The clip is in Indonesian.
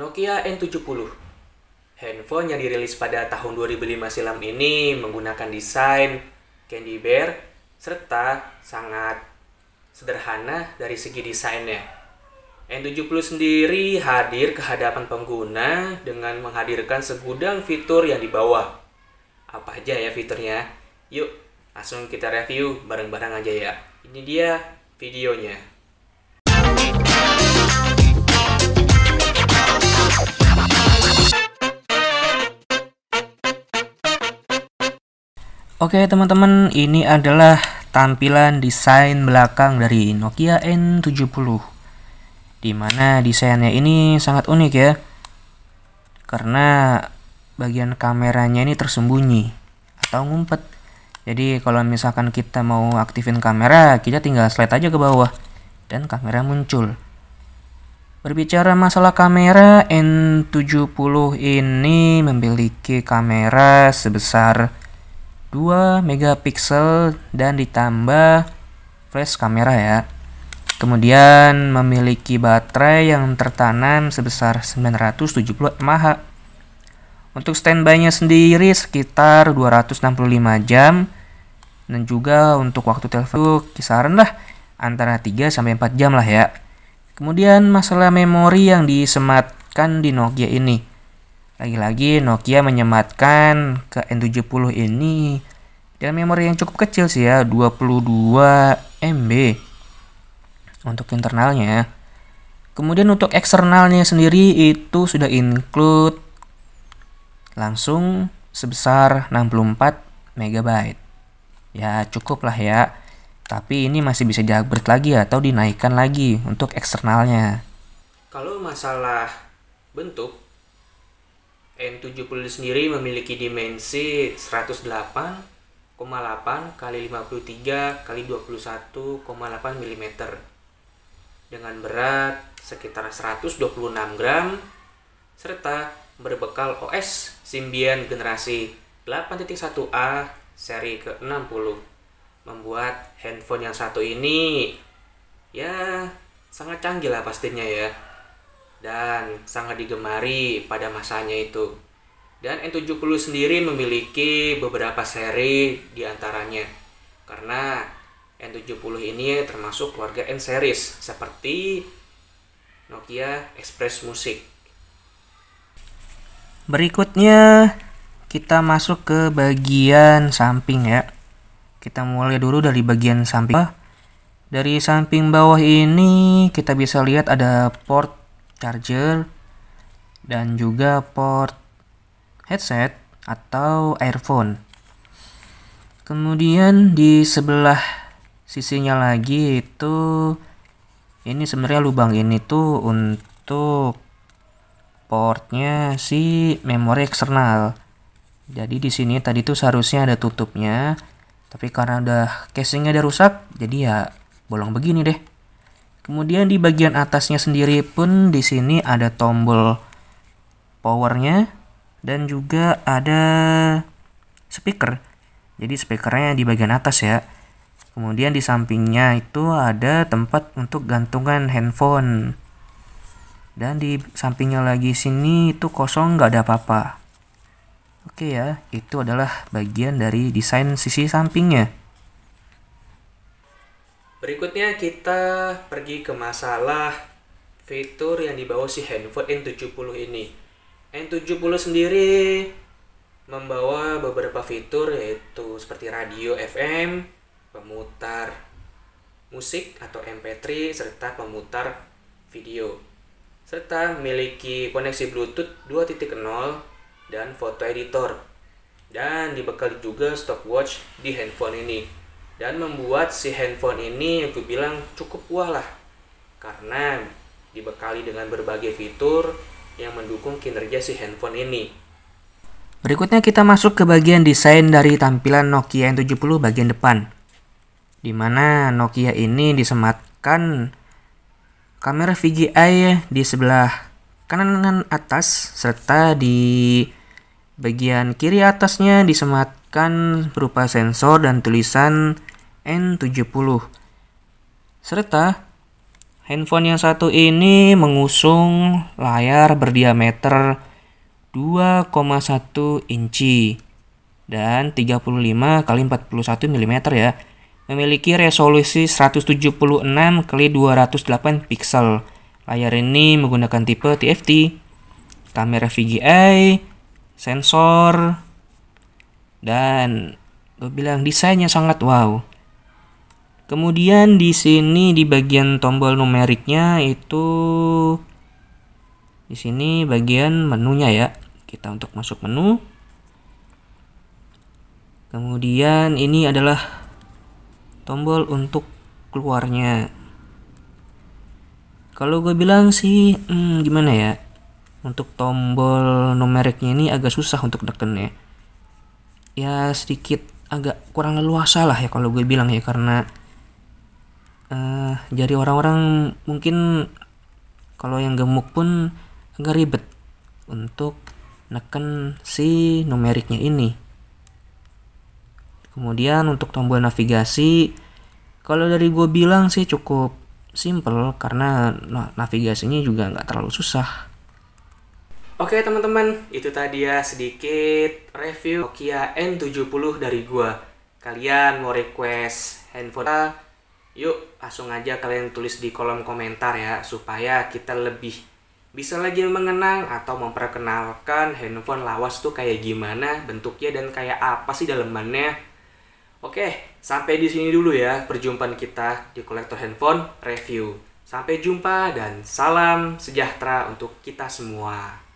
Nokia N70. Handphone yang dirilis pada tahun 2005 silam ini menggunakan desain candy bear serta sangat sederhana dari segi desainnya. N70 sendiri hadir ke hadapan pengguna dengan menghadirkan segudang fitur yang dibawa. Apa aja ya fiturnya? Yuk, langsung kita review bareng-bareng aja ya. Ini dia videonya. Oke teman-teman, ini adalah tampilan desain belakang dari Nokia N70. Dimana desainnya ini sangat unik ya. Karena bagian kameranya ini tersembunyi atau ngumpet. Jadi kalau misalkan kita mau aktifin kamera, kita tinggal slide aja ke bawah dan kamera muncul. Berbicara masalah kamera, N70 ini memiliki kamera sebesar 2 megapiksel dan ditambah flash kamera ya. Kemudian memiliki baterai yang tertanam sebesar 970 mAh. Untuk standby-nya sendiri sekitar 265 jam dan juga untuk waktu telepon kisaran lah antara 3 sampai 4 jam lah ya. Kemudian masalah memori yang disematkan di Nokia ini. Lagi-lagi Nokia menyematkan ke N70 ini dengan memori yang cukup kecil sih ya, 22 MB untuk internalnya. Kemudian untuk eksternalnya sendiri itu sudah include langsung sebesar 64 MB. Ya, cukup lah ya. Tapi ini masih bisa diupgrade lagi atau dinaikkan lagi untuk eksternalnya. Kalau masalah bentuk M70 sendiri memiliki dimensi 108,8 kali 53 kali 21,8 mm dengan berat sekitar 126 gram serta berbekal OS Symbian generasi 8.1A seri ke-60 membuat handphone yang satu ini ya sangat canggih lah pastinya ya dan sangat digemari pada masanya itu. Dan N70 sendiri memiliki beberapa seri di antaranya. Karena N70 ini termasuk keluarga N series seperti Nokia Express Music. Berikutnya kita masuk ke bagian samping ya. Kita mulai dulu dari bagian samping. Dari samping bawah ini kita bisa lihat ada port charger, dan juga port headset atau earphone. Kemudian di sebelah sisinya lagi itu ini sebenarnya lubang ini tuh untuk portnya si memori eksternal. Jadi di sini tadi tuh seharusnya ada tutupnya, tapi karena udah casingnya udah rusak, jadi ya bolong begini deh. Kemudian di bagian atasnya sendiri pun di sini ada tombol powernya dan juga ada speaker. Jadi speakernya di bagian atas ya. Kemudian di sampingnya itu ada tempat untuk gantungan handphone. Dan di sampingnya lagi sini itu kosong nggak ada apa-apa. Oke ya, itu adalah bagian dari desain sisi sampingnya. Berikutnya kita pergi ke masalah fitur yang dibawa si handphone N70 ini. N70 sendiri membawa beberapa fitur yaitu seperti radio FM, pemutar musik atau MP3 serta pemutar video. Serta memiliki koneksi Bluetooth 2.0 dan foto editor. Dan dibekali juga stopwatch di handphone ini dan membuat si handphone ini aku bilang cukup wah lah karena dibekali dengan berbagai fitur yang mendukung kinerja si handphone ini. Berikutnya kita masuk ke bagian desain dari tampilan Nokia N70 bagian depan. Di mana Nokia ini disematkan kamera VGA di sebelah kanan atas serta di bagian kiri atasnya disematkan berupa sensor dan tulisan N70. Serta handphone yang satu ini mengusung layar berdiameter 2,1 inci dan 35 kali 41 mm ya. Memiliki resolusi 176 kali 208 pixel. Layar ini menggunakan tipe TFT, kamera VGA, sensor, dan gue bilang desainnya sangat wow. Kemudian di sini di bagian tombol numeriknya itu di sini bagian menunya ya. Kita untuk masuk menu. Kemudian ini adalah tombol untuk keluarnya. Kalau gue bilang sih hmm, gimana ya? Untuk tombol numeriknya ini agak susah untuk neken ya. Ya sedikit agak kurang leluasa lah ya kalau gue bilang ya karena uh, jadi orang-orang mungkin kalau yang gemuk pun agak ribet untuk neken si numeriknya ini. Kemudian untuk tombol navigasi, kalau dari gue bilang sih cukup simple karena nah, navigasinya juga nggak terlalu susah. Oke teman-teman, itu tadi ya sedikit review Nokia N70 dari gue. Kalian mau request handphone Yuk, langsung aja kalian tulis di kolom komentar ya, supaya kita lebih bisa lagi mengenang atau memperkenalkan handphone lawas tuh kayak gimana bentuknya dan kayak apa sih dalamannya. Oke, sampai di sini dulu ya perjumpaan kita di kolektor handphone review. Sampai jumpa dan salam sejahtera untuk kita semua.